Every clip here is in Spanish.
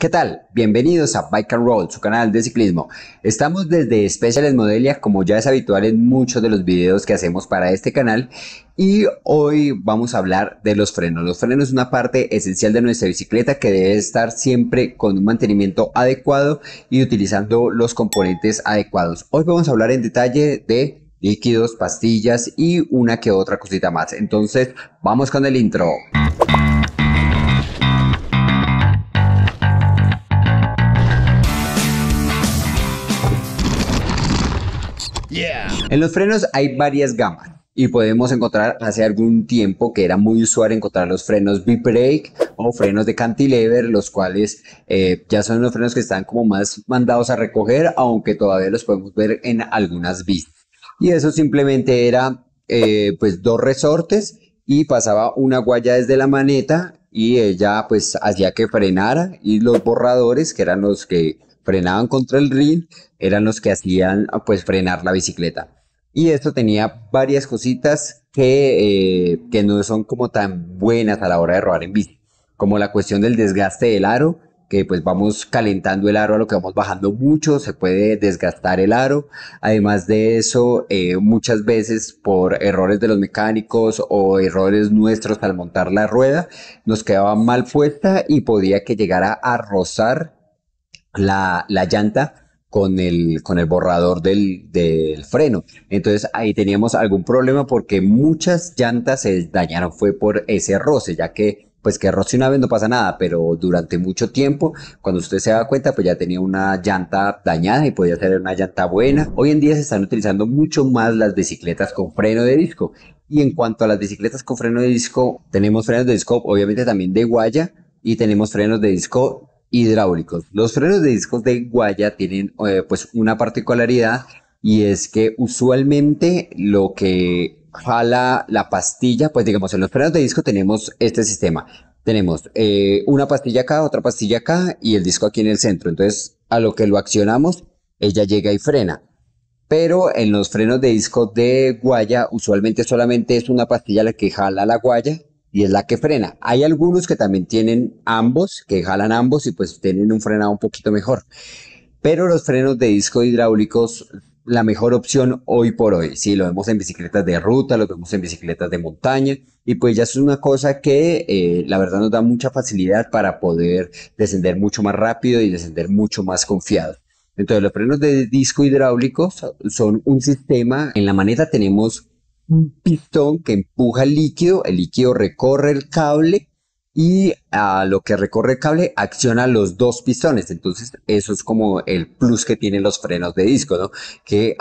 ¿Qué tal? Bienvenidos a Bike and Roll, su canal de ciclismo. Estamos desde especiales Modelia, como ya es habitual en muchos de los videos que hacemos para este canal, y hoy vamos a hablar de los frenos. Los frenos es una parte esencial de nuestra bicicleta que debe estar siempre con un mantenimiento adecuado y utilizando los componentes adecuados. Hoy vamos a hablar en detalle de líquidos, pastillas y una que otra cosita más. Entonces, vamos con el intro. En los frenos hay varias gamas y podemos encontrar hace algún tiempo que era muy usual encontrar los frenos B-brake o frenos de cantilever, los cuales eh, ya son los frenos que están como más mandados a recoger, aunque todavía los podemos ver en algunas vistas. Y eso simplemente era eh, pues dos resortes y pasaba una guaya desde la maneta y ella pues hacía que frenara y los borradores que eran los que frenaban contra el ring eran los que hacían pues frenar la bicicleta. Y esto tenía varias cositas que, eh, que no son como tan buenas a la hora de rodar en bici, como la cuestión del desgaste del aro, que pues vamos calentando el aro a lo que vamos bajando mucho, se puede desgastar el aro. Además de eso, eh, muchas veces por errores de los mecánicos o errores nuestros al montar la rueda, nos quedaba mal puesta y podía que llegara a rozar la, llanta con el, con el borrador del, freno. Entonces ahí teníamos algún problema porque muchas llantas se dañaron, fue por ese roce, ya que pues que roce una vez no pasa nada, pero durante mucho tiempo, cuando usted se da cuenta, pues ya tenía una llanta dañada y podía ser una llanta buena. Hoy en día se están utilizando mucho más las bicicletas con freno de disco. Y en cuanto a las bicicletas con freno de disco, tenemos frenos de disco, obviamente también de guaya, y tenemos frenos de disco hidráulicos. Los frenos de discos de guaya tienen eh, pues una particularidad y es que usualmente lo que jala la pastilla, pues digamos en los frenos de disco tenemos este sistema. Tenemos eh, una pastilla acá, otra pastilla acá y el disco aquí en el centro. Entonces a lo que lo accionamos, ella llega y frena. Pero en los frenos de disco de guaya usualmente solamente es una pastilla la que jala la guaya y es la que frena. Hay algunos que también tienen ambos, que jalan ambos y pues tienen un frenado un poquito mejor. Pero los frenos de disco hidráulicos, la mejor opción hoy por hoy. Sí, lo vemos en bicicletas de ruta, lo vemos en bicicletas de montaña y pues ya es una cosa que eh, la verdad nos da mucha facilidad para poder descender mucho más rápido y descender mucho más confiado. Entonces los frenos de disco hidráulicos son un sistema, en la maneta tenemos un pistón que empuja el líquido, el líquido recorre el cable y a lo que recorre el cable acciona los dos pistones. Entonces, eso es como el plus que tienen los frenos de disco, ¿no? Que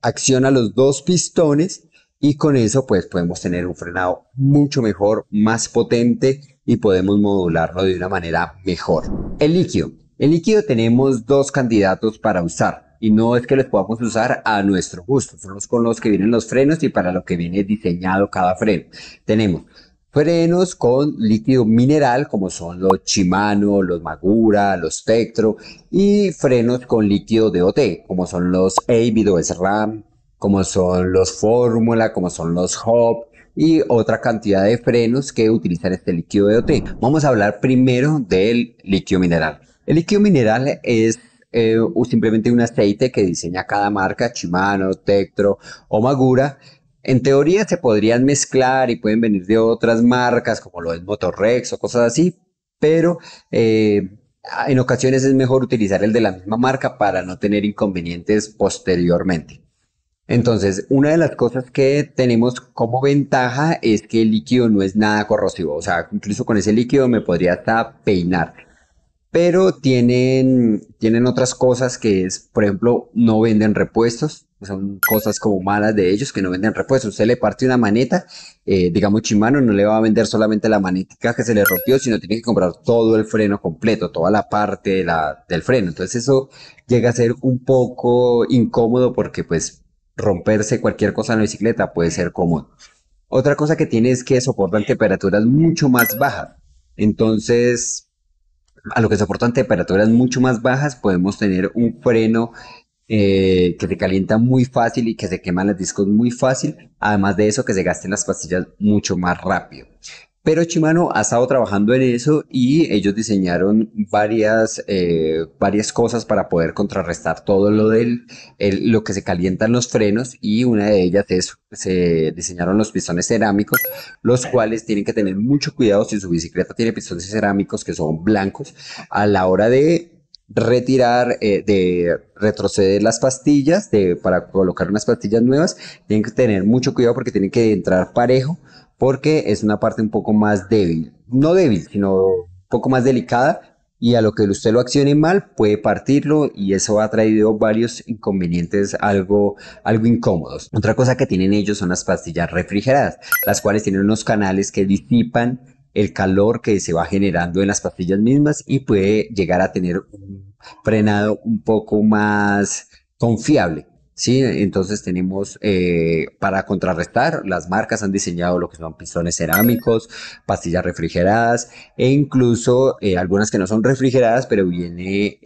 acciona los dos pistones y con eso pues podemos tener un frenado mucho mejor, más potente y podemos modularlo de una manera mejor. El líquido. El líquido tenemos dos candidatos para usar y no es que los podamos usar a nuestro gusto, son los con los que vienen los frenos y para lo que viene diseñado cada freno. Tenemos frenos con líquido mineral como son los Shimano, los Magura, los Tektro y frenos con líquido de DOT como son los Avid o SRAM, como son los Fórmula, como son los Hop y otra cantidad de frenos que utilizan este líquido de DOT. Vamos a hablar primero del líquido mineral. El líquido mineral es o eh, simplemente un aceite que diseña cada marca, Shimano, Tektro o Magura. En teoría se podrían mezclar y pueden venir de otras marcas como lo es Motorrex o cosas así, pero eh, en ocasiones es mejor utilizar el de la misma marca para no tener inconvenientes posteriormente. Entonces, una de las cosas que tenemos como ventaja es que el líquido no es nada corrosivo. O sea, incluso con ese líquido me podría hasta peinar pero tienen, tienen otras cosas que es, por ejemplo, no venden repuestos, son cosas como malas de ellos que no venden repuestos. Usted le parte una maneta, eh, digamos chimano, no le va a vender solamente la manetica que se le rompió, sino tiene que comprar todo el freno completo, toda la parte de la, del freno. Entonces eso llega a ser un poco incómodo porque pues romperse cualquier cosa en la bicicleta puede ser cómodo. Otra cosa que tiene es que soportan temperaturas mucho más bajas. Entonces, a lo que soportan temperaturas mucho más bajas, podemos tener un freno eh, que se calienta muy fácil y que se queman los discos muy fácil, además de eso que se gasten las pastillas mucho más rápido. Pero Chimano ha estado trabajando en eso y ellos diseñaron varias, eh, varias cosas para poder contrarrestar todo lo del lo que se calientan los frenos y una de ellas es se diseñaron los pistones cerámicos, los cuales tienen que tener mucho cuidado si su bicicleta tiene pistones cerámicos que son blancos a la hora de retirar, eh, de retroceder las pastillas, para colocar unas pastillas nuevas, tienen que tener mucho cuidado porque tienen que entrar parejo porque es una parte un poco más débil, no débil, sino un poco más delicada, y a lo que usted lo accione mal puede partirlo y eso ha traído varios inconvenientes algo, algo incómodos. Otra cosa que tienen ellos son las pastillas refrigeradas, las cuales tienen unos canales que disipan el calor que se va generando en las pastillas mismas y puede llegar a tener un frenado un poco más confiable. Sí, entonces tenemos eh, para contrarrestar, las marcas han diseñado lo que son pistones cerámicos, pastillas refrigeradas e incluso eh, algunas que no son refrigeradas, pero viene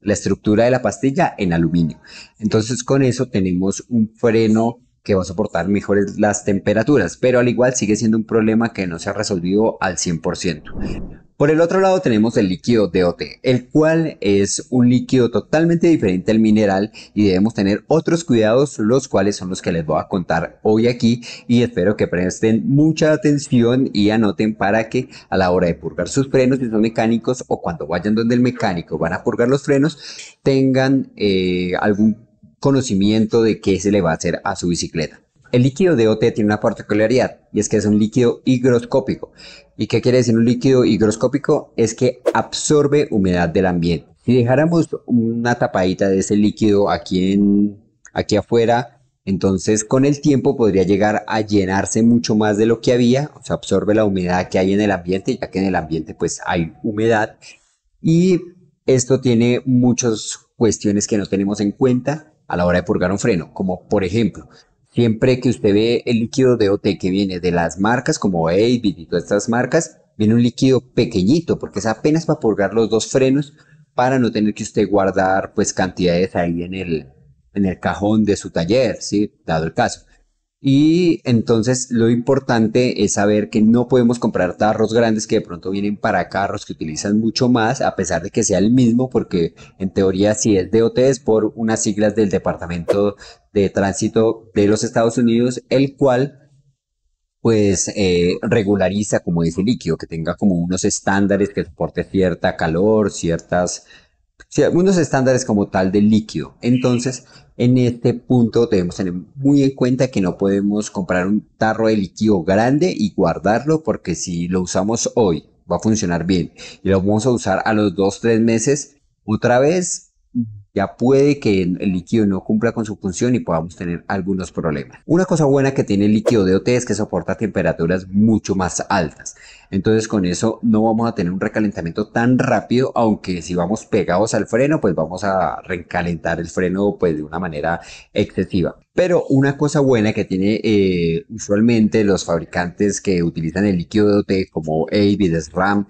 la estructura de la pastilla en aluminio. Entonces con eso tenemos un freno que va a soportar mejores las temperaturas, pero al igual sigue siendo un problema que no se ha resolvido al 100%. Por el otro lado tenemos el líquido DOT, el cual es un líquido totalmente diferente al mineral y debemos tener otros cuidados, los cuales son los que les voy a contar hoy aquí y espero que presten mucha atención y anoten para que a la hora de purgar sus frenos, y son mecánicos o cuando vayan donde el mecánico van a purgar los frenos, tengan eh, algún conocimiento de qué se le va a hacer a su bicicleta el líquido de OT tiene una particularidad y es que es un líquido higroscópico. ¿Y qué quiere decir un líquido higroscópico? Es que absorbe humedad del ambiente. Si dejáramos una tapadita de ese líquido aquí, en, aquí afuera, entonces con el tiempo podría llegar a llenarse mucho más de lo que había, o sea, absorbe la humedad que hay en el ambiente, ya que en el ambiente pues hay humedad. Y esto tiene muchas cuestiones que no tenemos en cuenta a la hora de purgar un freno, como por ejemplo, Siempre que usted ve el líquido de OT que viene de las marcas como Avid y todas estas marcas, viene un líquido pequeñito porque es apenas para purgar los dos frenos para no tener que usted guardar pues cantidades ahí en el, en el cajón de su taller, ¿sí? Dado el caso. Y entonces lo importante es saber que no podemos comprar tarros grandes que de pronto vienen para carros que utilizan mucho más, a pesar de que sea el mismo, porque en teoría si es DOT es por unas siglas del Departamento de Tránsito de los Estados Unidos, el cual pues eh, regulariza como dice líquido, que tenga como unos estándares que soporte cierta calor, ciertas sí, algunos estándares como tal de líquido. Entonces, en este punto debemos tener muy en cuenta que no podemos comprar un tarro de líquido grande y guardarlo porque si lo usamos hoy va a funcionar bien y lo vamos a usar a los dos tres meses otra vez ya puede que el líquido no cumpla con su función y podamos tener algunos problemas. Una cosa buena que tiene el líquido de ot es que soporta temperaturas mucho más altas. Entonces con eso no vamos a tener un recalentamiento tan rápido, aunque si vamos pegados al freno, pues vamos a recalentar el freno pues de una manera excesiva. Pero una cosa buena que tiene eh, usualmente los fabricantes que utilizan el líquido de como Avid RAM,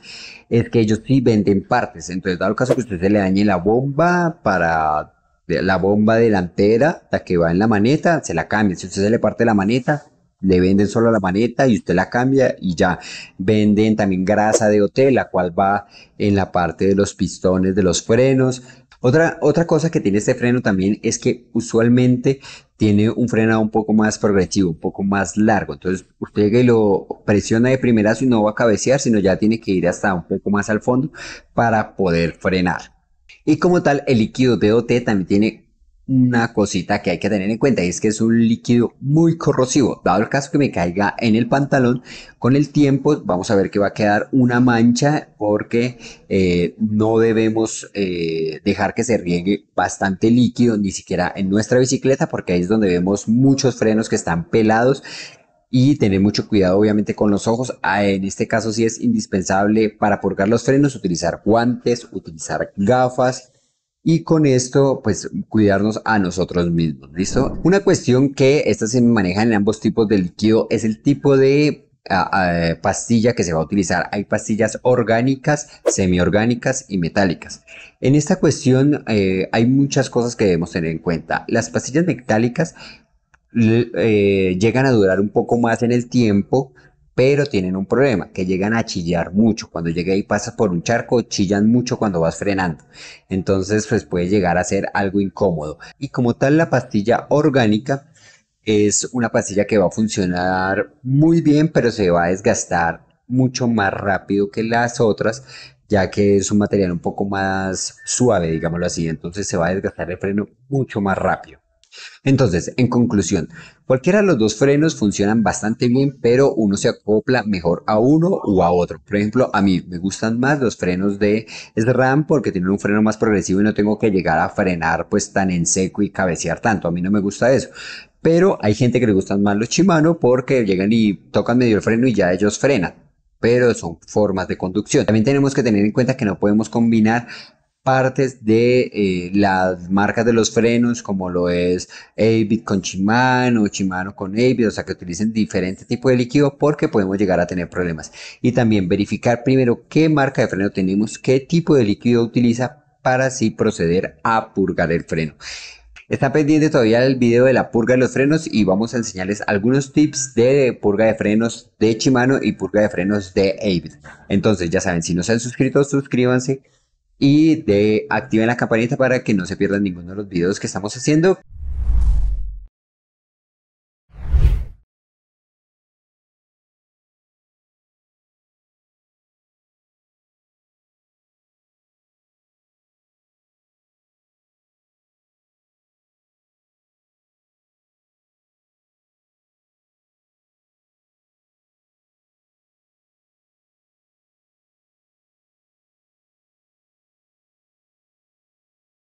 es que ellos sí venden partes. Entonces, dado el caso que usted se le dañe la bomba para la bomba delantera, la que va en la maneta, se la cambia. Si usted se le parte la maneta, le venden solo la maneta y usted la cambia y ya. Venden también grasa de hotel, la cual va en la parte de los pistones de los frenos. Otra, otra cosa que tiene este freno también es que usualmente tiene un frenado un poco más progresivo, un poco más largo. Entonces usted que lo presiona de primera y no va a cabecear, sino ya tiene que ir hasta un poco más al fondo para poder frenar. Y como tal, el líquido de OT también tiene una cosita que hay que tener en cuenta es que es un líquido muy corrosivo. Dado el caso que me caiga en el pantalón, con el tiempo vamos a ver que va a quedar una mancha porque eh, no debemos eh, dejar que se riegue bastante líquido ni siquiera en nuestra bicicleta porque ahí es donde vemos muchos frenos que están pelados y tener mucho cuidado obviamente con los ojos. Ah, en este caso sí es indispensable para purgar los frenos utilizar guantes, utilizar gafas y con esto, pues cuidarnos a nosotros mismos, ¿listo? Una cuestión que esta se maneja en ambos tipos de líquido es el tipo de ah, ah, pastilla que se va a utilizar. Hay pastillas orgánicas, semiorgánicas y metálicas. En esta cuestión eh, hay muchas cosas que debemos tener en cuenta. Las pastillas metálicas eh, llegan a durar un poco más en el tiempo, pero tienen un problema, que llegan a chillar mucho. Cuando llegas y pasas por un charco, chillan mucho cuando vas frenando. Entonces, pues puede llegar a ser algo incómodo. Y como tal, la pastilla orgánica es una pastilla que va a funcionar muy bien, pero se va a desgastar mucho más rápido que las otras, ya que es un material un poco más suave, digámoslo así. Entonces se va a desgastar el freno mucho más rápido. Entonces, en conclusión, cualquiera de los dos frenos funcionan bastante bien, pero uno se acopla mejor a uno o a otro. Por ejemplo, a mí me gustan más los frenos de SRAM porque tienen un freno más progresivo y no tengo que llegar a frenar pues tan en seco y cabecear tanto. A mí no me gusta eso pero hay gente que le gustan más los Shimano porque llegan y tocan medio el freno y ya ellos frenan pero son formas de conducción. También tenemos que tener en cuenta que no podemos combinar partes de eh, las marcas de los frenos, como lo es Avid con Shimano, Shimano con Avid, o sea que utilicen diferente tipo de líquido porque podemos llegar a tener problemas. Y también verificar primero qué marca de freno tenemos, qué tipo de líquido utiliza para así proceder a purgar el freno. Está pendiente todavía el video de la purga de los frenos y vamos a enseñarles algunos tips de purga de frenos de Shimano y purga de frenos de Avid. Entonces ya saben, si no se han suscrito, suscríbanse y de, activen la campanita para que no se pierdan ninguno de los videos que estamos haciendo.